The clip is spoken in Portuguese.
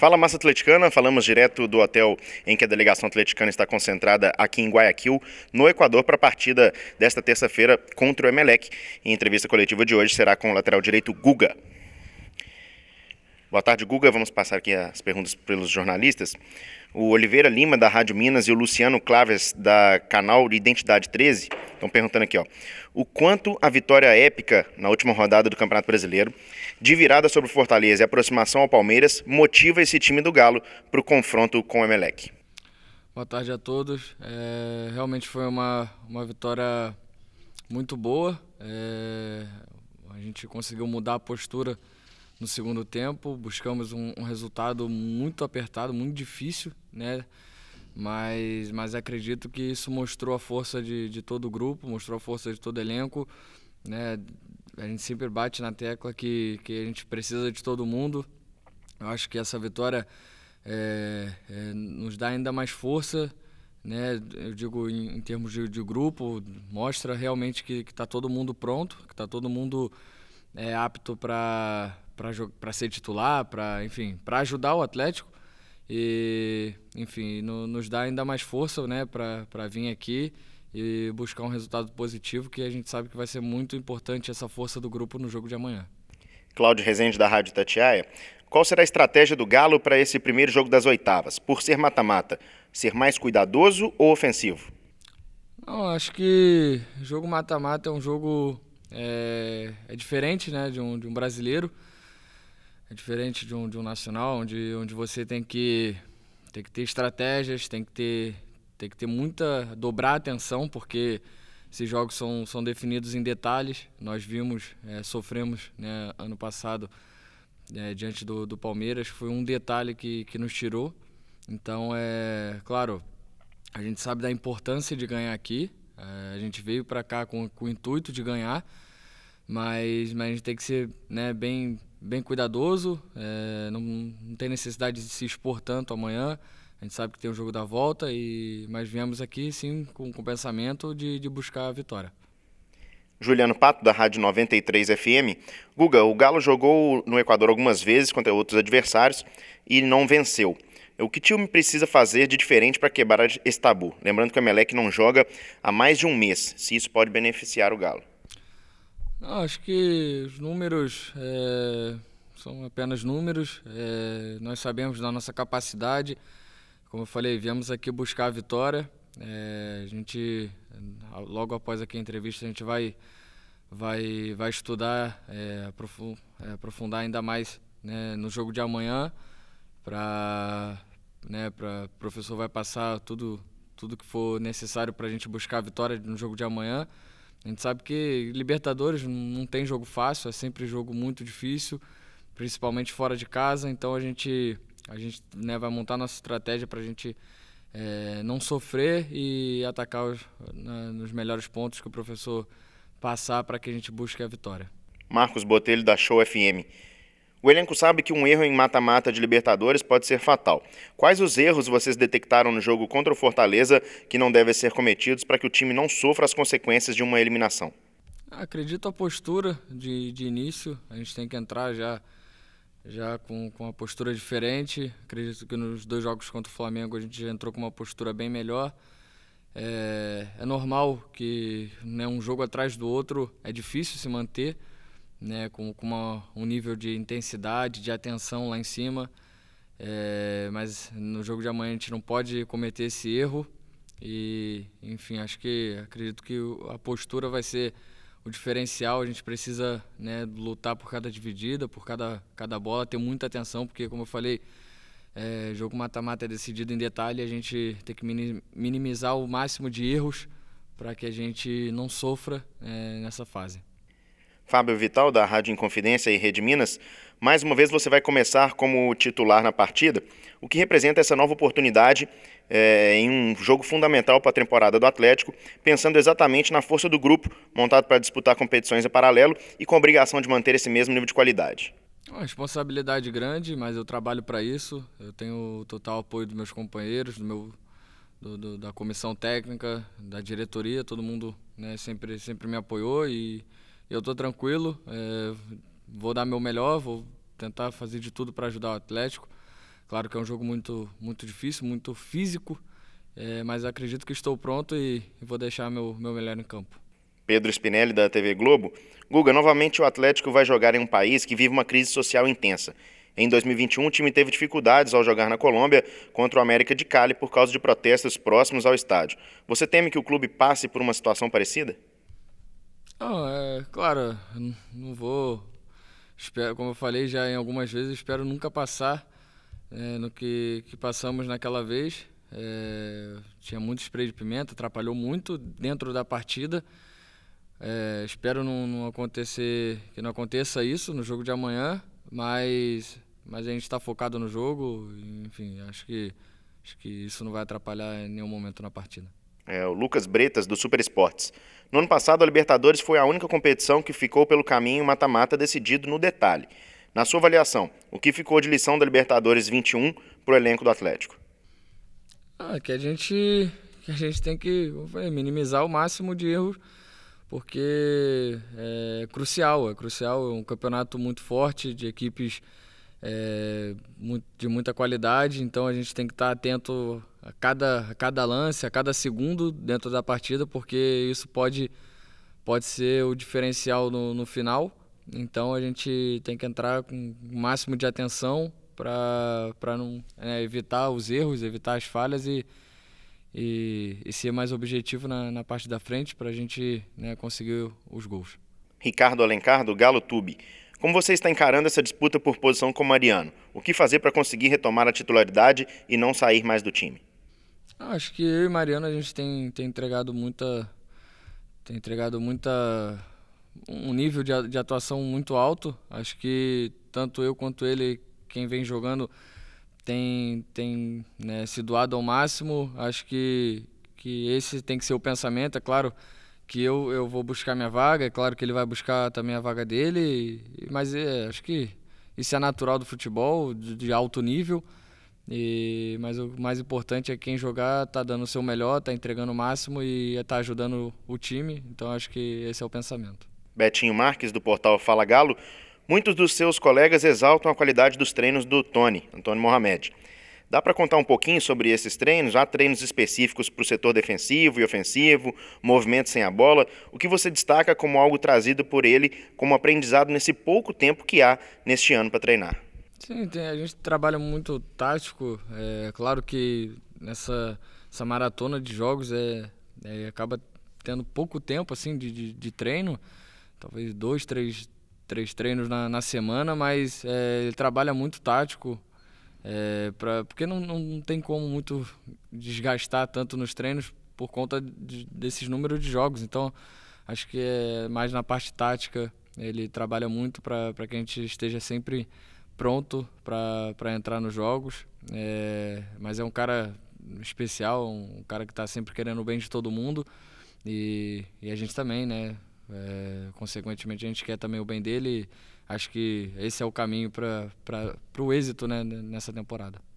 Fala Massa Atleticana, falamos direto do hotel em que a delegação atleticana está concentrada aqui em Guayaquil, no Equador, para a partida desta terça-feira contra o Emelec. Em entrevista coletiva de hoje será com o lateral direito Guga. Boa tarde, Guga. Vamos passar aqui as perguntas pelos jornalistas. O Oliveira Lima, da Rádio Minas, e o Luciano Claves, da canal Identidade 13, estão perguntando aqui, ó. O quanto a vitória épica na última rodada do Campeonato Brasileiro de virada sobre o Fortaleza e aproximação ao Palmeiras motiva esse time do Galo para o confronto com o Emelec. Boa tarde a todos. É, realmente foi uma, uma vitória muito boa. É, a gente conseguiu mudar a postura no segundo tempo. Buscamos um, um, resultado muito apertado, muito difícil, né? Mas, mas acredito que isso mostrou a força de, de todo o grupo, mostrou a força de todo o elenco, né? a gente sempre bate na tecla que, que a gente precisa de todo mundo. Eu acho que essa vitória é, é, nos dá ainda mais força, né? Eu digo em, em termos de, de, grupo, mostra realmente que está todo mundo pronto, que está todo mundo é, apto para para ser titular, para enfim, para ajudar o Atlético e enfim no, nos dá ainda mais força, né? Para vir aqui e buscar um resultado positivo, que a gente sabe que vai ser muito importante essa força do grupo no jogo de amanhã. Cláudio Rezende, da Rádio Tatiaia. Qual será a estratégia do Galo para esse primeiro jogo das oitavas? Por ser mata-mata, ser mais cuidadoso ou ofensivo? Não, acho que jogo mata-mata é um jogo é, é diferente né, de, um, de um brasileiro. É diferente de um, de um nacional, onde, onde você tem que, tem que ter estratégias, tem que ter, tem que ter muita. dobrar a atenção, porque esses jogos são, são definidos em detalhes. Nós vimos, é, sofremos né, ano passado é, diante do, do Palmeiras, foi um detalhe que, que nos tirou. Então, é claro, a gente sabe da importância de ganhar aqui, é, a gente veio para cá com, com o intuito de ganhar, mas, mas a gente tem que ser né, bem, bem cuidadoso, é, não, não tem necessidade de se expor tanto amanhã. A gente sabe que tem o jogo da volta, e mas viemos aqui sim com, o pensamento de, de buscar a vitória. Juliano Pato, da Rádio 93 FM. Guga, o Galo jogou no Equador algumas vezes contra outros adversários e não venceu. O que o time precisa fazer de diferente para quebrar esse tabu? Lembrando que o Emelec não joga há mais de um mês, se isso pode beneficiar o Galo. Não, acho que os números é, são apenas números. É, nós sabemos da nossa capacidade. Como eu falei, viemos aqui buscar a vitória. É, a gente, logo após aqui a entrevista, a gente vai, vai, vai estudar, é, é aprofundar ainda mais né, no jogo de amanhã. Pra, né, o professor vai passar tudo, tudo que for necessário para a gente buscar a vitória no jogo de amanhã. A gente sabe que Libertadores não tem jogo fácil, é sempre jogo muito difícil, principalmente fora de casa. Então a gente a gente né, vai montar nossa estratégia para a gente é, não sofrer e atacar os, na, nos melhores pontos que o professor passar para que a gente busque a vitória. Marcos Botelho, da Show FM. O elenco sabe que um erro em mata-mata de Libertadores pode ser fatal. Quais os erros vocês detectaram no jogo contra o Fortaleza que não devem ser cometidos para que o time não sofra as consequências de uma eliminação? Acredito a postura de, de início. A gente tem que entrar já já com, com uma postura diferente. Acredito que nos dois jogos contra o Flamengo a gente entrou com uma postura bem melhor. É, é normal que né, um jogo atrás do outro é difícil se manter, né, com, com uma, um nível de intensidade, de atenção lá em cima. É, mas no jogo de amanhã a gente não pode cometer esse erro. E, enfim, acho que acredito que a postura vai ser o diferencial, a gente precisa né, lutar por cada dividida, por cada, cada bola, ter muita atenção, porque como eu falei, é, jogo mata-mata é decidido em detalhe, a gente tem que minimizar o máximo de erros para que a gente não sofra é, nessa fase. Fábio Vital, da Rádio Inconfidência e Rede Minas. Mais uma vez você vai começar como titular na partida, o que representa essa nova oportunidade é, em um jogo fundamental para a temporada do Atlético, pensando exatamente na força do grupo montado para disputar competições em paralelo e com a obrigação de manter esse mesmo nível de qualidade. Uma responsabilidade grande, mas eu trabalho para isso. Eu tenho o total apoio dos meus companheiros, do meu, do, do, da comissão técnica, da diretoria. Todo mundo né, sempre, sempre me apoiou e eu estou tranquilo, é, vou dar meu melhor, vou tentar fazer de tudo para ajudar o Atlético. Claro que é um jogo muito, muito difícil, muito físico, é, mas acredito que estou pronto e, e vou deixar meu, meu melhor em campo. Pedro Spinelli, da TV Globo. Guga, novamente o Atlético vai jogar em um país que vive uma crise social intensa. Em 2021, o time teve dificuldades ao jogar na Colômbia contra o América de Cali por causa de protestos próximos ao estádio. Você teme que o clube passe por uma situação parecida? Não, é claro, não vou. Espero, como eu falei já em algumas vezes, espero nunca passar é, no que, que passamos naquela vez. É, tinha muito spray de pimenta, atrapalhou muito dentro da partida. É, espero não, não, acontecer, que não aconteça isso no jogo de amanhã, mas, mas a gente está focado no jogo. Enfim, acho que, acho que isso não vai atrapalhar em nenhum momento na partida é, o Lucas Bretas, do Super Esportes. No ano passado, a Libertadores foi a única competição que ficou pelo caminho mata-mata decidido no detalhe. Na sua avaliação, o que ficou de lição da Libertadores 21 para o elenco do Atlético? Ah, que a gente que a gente tem que minimizar o máximo de erros, porque é crucial, é crucial, é um campeonato muito forte de equipes é, de muita qualidade, então a gente tem que estar tá atento a cada, a cada lance, a cada segundo dentro da partida, porque isso pode, pode ser o diferencial no, no final. Então a gente tem que entrar com o máximo de atenção para não é, evitar os erros, evitar as falhas e, e, e ser mais objetivo na, na parte da frente para a gente né, conseguir os gols. Ricardo Alencar, do Galo Tube. Como você está encarando essa disputa por posição com o Mariano? O que fazer para conseguir retomar a titularidade e não sair mais do time? Acho que eu e Mariano a gente tem, tem entregado muita. Tem entregado muita. um nível de, de atuação muito alto. Acho que tanto eu quanto ele, quem vem jogando, tem, tem né, se doado ao máximo. Acho que, que esse tem que ser o pensamento, é claro que eu, eu vou buscar minha vaga, é claro que ele vai buscar também a vaga dele, mas é, acho que isso é natural do futebol, de, de alto nível. E, mas o mais importante é quem jogar tá dando o seu melhor, tá entregando o máximo e está é ajudando o time. Então acho que esse é o pensamento. Betinho Marques, do portal Fala Galo, muitos dos seus colegas exaltam a qualidade dos treinos do Tony, Antônio Mohamed. Dá para contar um pouquinho sobre esses treinos? Há treinos específicos para o setor defensivo e ofensivo, movimento sem a bola. O que você destaca como algo trazido por ele como aprendizado nesse pouco tempo que há neste ano para treinar? Sim, tem, a gente trabalha muito tático. É claro que nessa essa maratona de jogos é, é acaba tendo pouco tempo assim de, de, de, treino, talvez dois, três, três treinos na, na semana, mas é, ele trabalha muito tático, é, pra, porque não, não tem como muito desgastar tanto nos treinos por conta de, desses números de jogos. Então, acho que é mais na parte tática. Ele trabalha muito para que a gente esteja sempre pronto para entrar nos jogos. É, mas é um cara especial, um cara que está sempre querendo o bem de todo mundo. E, e a gente também, né? É, consequentemente, a gente quer também o bem dele. E, acho que esse é o caminho para o êxito né, nessa temporada.